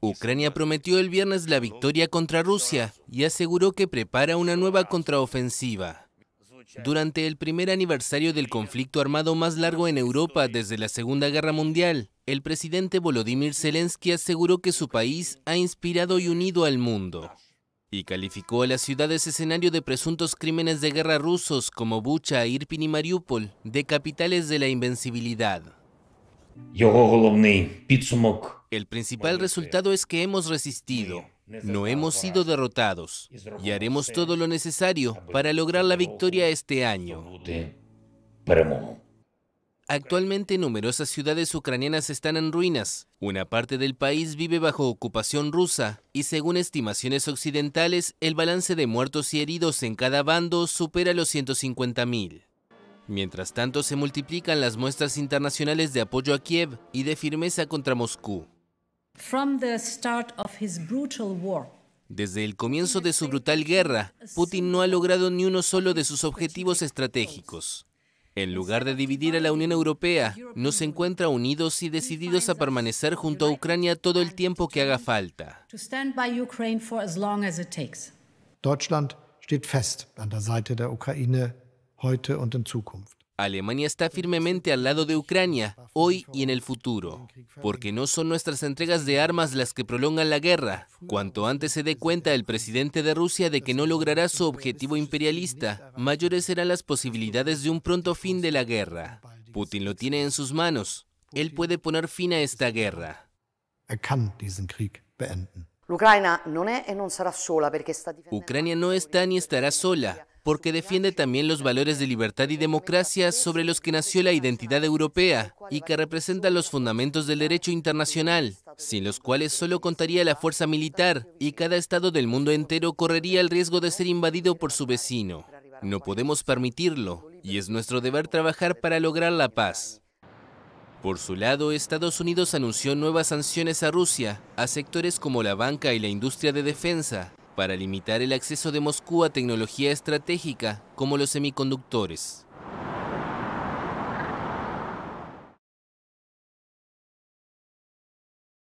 Ucrania prometió el viernes la victoria contra Rusia y aseguró que prepara una nueva contraofensiva. Durante el primer aniversario del conflicto armado más largo en Europa desde la Segunda Guerra Mundial, el presidente Volodymyr Zelensky aseguró que su país ha inspirado y unido al mundo y calificó a las ciudades escenario de presuntos crímenes de guerra rusos como Bucha, Irpin y Mariupol de capitales de la invencibilidad. El principal este resultado es que hemos resistido, no hemos sido derrotados y haremos todo lo necesario para lograr la victoria este año. Actualmente numerosas ciudades ucranianas están en ruinas. Una parte del país vive bajo ocupación rusa y según estimaciones occidentales, el balance de muertos y heridos en cada bando supera los 150.000. Mientras tanto, se multiplican las muestras internacionales de apoyo a Kiev y de firmeza contra Moscú. Desde el comienzo de su brutal guerra, Putin no ha logrado ni uno solo de sus objetivos estratégicos. En lugar de dividir a la Unión Europea, nos encuentra unidos y decididos a permanecer junto a Ucrania todo el tiempo que haga falta. Deutschland steht fest an der Seite der Ukraine Alemania está firmemente al lado de Ucrania, hoy y en el futuro, porque no son nuestras entregas de armas las que prolongan la guerra. Cuanto antes se dé cuenta el presidente de Rusia de que no logrará su objetivo imperialista, mayores serán las posibilidades de un pronto fin de la guerra. Putin lo tiene en sus manos. Él puede poner fin a esta guerra. Er e Ucrania no está ni estará sola porque defiende también los valores de libertad y democracia sobre los que nació la identidad europea y que representan los fundamentos del derecho internacional, sin los cuales solo contaría la fuerza militar y cada estado del mundo entero correría el riesgo de ser invadido por su vecino. No podemos permitirlo y es nuestro deber trabajar para lograr la paz. Por su lado, Estados Unidos anunció nuevas sanciones a Rusia, a sectores como la banca y la industria de defensa, para limitar el acceso de Moscú a tecnología estratégica como los semiconductores.